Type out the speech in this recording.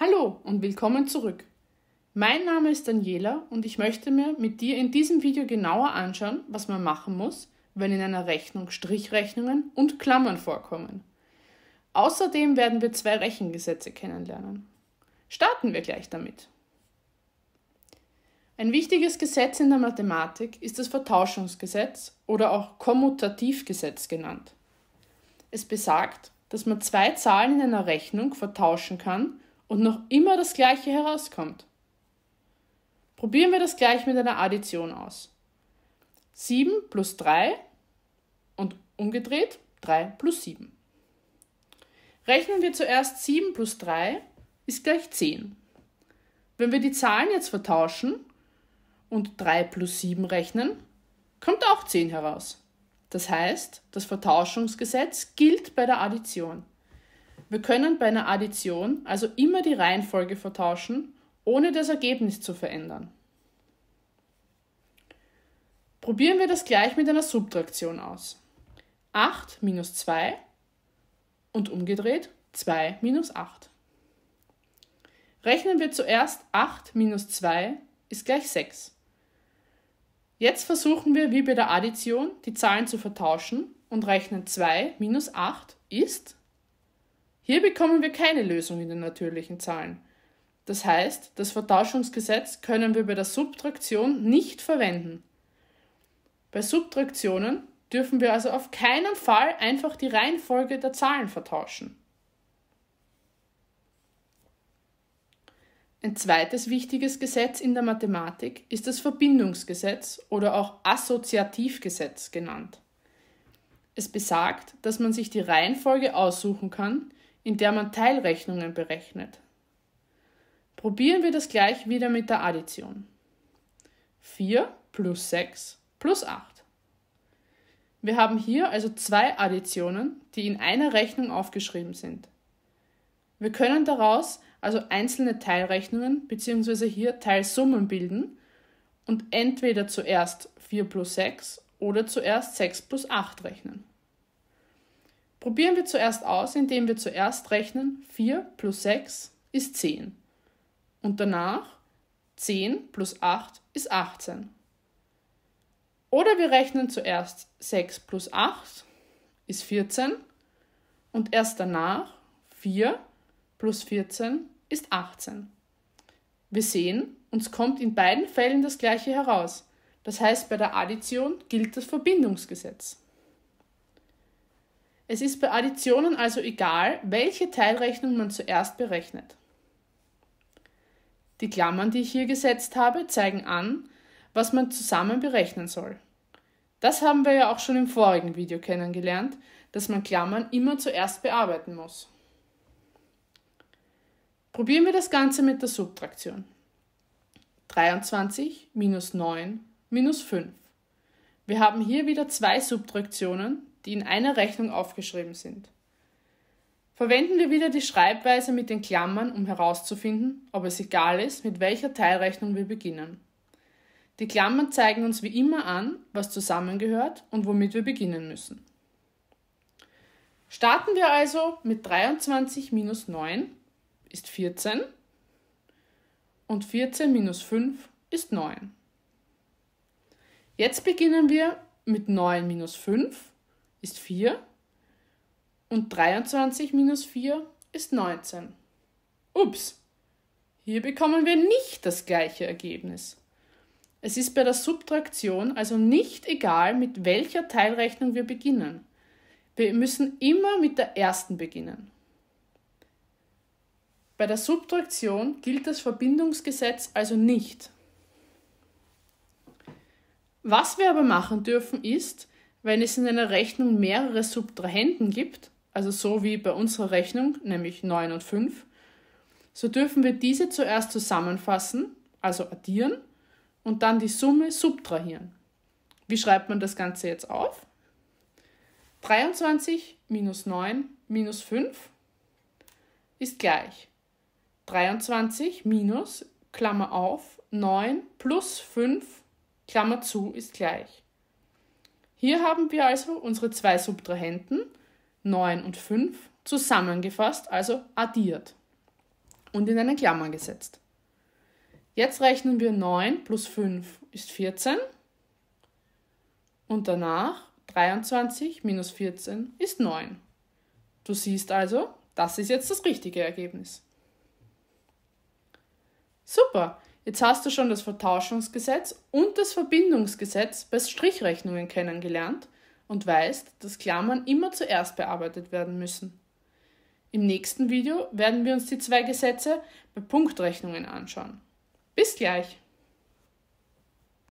Hallo und willkommen zurück. Mein Name ist Daniela und ich möchte mir mit dir in diesem Video genauer anschauen, was man machen muss, wenn in einer Rechnung Strichrechnungen und Klammern vorkommen. Außerdem werden wir zwei Rechengesetze kennenlernen. Starten wir gleich damit. Ein wichtiges Gesetz in der Mathematik ist das Vertauschungsgesetz oder auch Kommutativgesetz genannt. Es besagt, dass man zwei Zahlen in einer Rechnung vertauschen kann und noch immer das Gleiche herauskommt. Probieren wir das gleich mit einer Addition aus. 7 plus 3 und umgedreht 3 plus 7. Rechnen wir zuerst 7 plus 3 ist gleich 10. Wenn wir die Zahlen jetzt vertauschen und 3 plus 7 rechnen, kommt auch 10 heraus. Das heißt, das Vertauschungsgesetz gilt bei der Addition. Wir können bei einer Addition also immer die Reihenfolge vertauschen, ohne das Ergebnis zu verändern. Probieren wir das gleich mit einer Subtraktion aus. 8 minus 2 und umgedreht 2 minus 8. Rechnen wir zuerst 8 minus 2 ist gleich 6. Jetzt versuchen wir wie bei der Addition die Zahlen zu vertauschen und rechnen 2 minus 8 ist hier bekommen wir keine Lösung in den natürlichen Zahlen. Das heißt, das Vertauschungsgesetz können wir bei der Subtraktion nicht verwenden. Bei Subtraktionen dürfen wir also auf keinen Fall einfach die Reihenfolge der Zahlen vertauschen. Ein zweites wichtiges Gesetz in der Mathematik ist das Verbindungsgesetz oder auch Assoziativgesetz genannt. Es besagt, dass man sich die Reihenfolge aussuchen kann, in der man Teilrechnungen berechnet. Probieren wir das gleich wieder mit der Addition. 4 plus 6 plus 8. Wir haben hier also zwei Additionen, die in einer Rechnung aufgeschrieben sind. Wir können daraus also einzelne Teilrechnungen bzw. hier Teilsummen bilden und entweder zuerst 4 plus 6 oder zuerst 6 plus 8 rechnen. Probieren wir zuerst aus, indem wir zuerst rechnen 4 plus 6 ist 10 und danach 10 plus 8 ist 18. Oder wir rechnen zuerst 6 plus 8 ist 14 und erst danach 4 plus 14 ist 18. Wir sehen, uns kommt in beiden Fällen das gleiche heraus. Das heißt, bei der Addition gilt das Verbindungsgesetz. Es ist bei Additionen also egal, welche Teilrechnung man zuerst berechnet. Die Klammern, die ich hier gesetzt habe, zeigen an, was man zusammen berechnen soll. Das haben wir ja auch schon im vorigen Video kennengelernt, dass man Klammern immer zuerst bearbeiten muss. Probieren wir das Ganze mit der Subtraktion. 23 minus 9 minus 5. Wir haben hier wieder zwei Subtraktionen, die in einer Rechnung aufgeschrieben sind. Verwenden wir wieder die Schreibweise mit den Klammern, um herauszufinden, ob es egal ist, mit welcher Teilrechnung wir beginnen. Die Klammern zeigen uns wie immer an, was zusammengehört und womit wir beginnen müssen. Starten wir also mit 23 minus 9 ist 14 und 14 minus 5 ist 9. Jetzt beginnen wir mit 9 minus 5 ist 4 und 23 minus 4 ist 19. Ups, hier bekommen wir nicht das gleiche Ergebnis. Es ist bei der Subtraktion also nicht egal, mit welcher Teilrechnung wir beginnen. Wir müssen immer mit der ersten beginnen. Bei der Subtraktion gilt das Verbindungsgesetz also nicht. Was wir aber machen dürfen ist, wenn es in einer Rechnung mehrere Subtrahenten gibt, also so wie bei unserer Rechnung, nämlich 9 und 5, so dürfen wir diese zuerst zusammenfassen, also addieren, und dann die Summe subtrahieren. Wie schreibt man das Ganze jetzt auf? 23 minus 9 minus 5 ist gleich 23 minus, Klammer auf, 9 plus 5, Klammer zu, ist gleich hier haben wir also unsere zwei Subtrahenten, 9 und 5, zusammengefasst, also addiert und in eine Klammer gesetzt. Jetzt rechnen wir 9 plus 5 ist 14 und danach 23 minus 14 ist 9. Du siehst also, das ist jetzt das richtige Ergebnis. Super, Jetzt hast du schon das Vertauschungsgesetz und das Verbindungsgesetz bei Strichrechnungen kennengelernt und weißt, dass Klammern immer zuerst bearbeitet werden müssen. Im nächsten Video werden wir uns die zwei Gesetze bei Punktrechnungen anschauen. Bis gleich!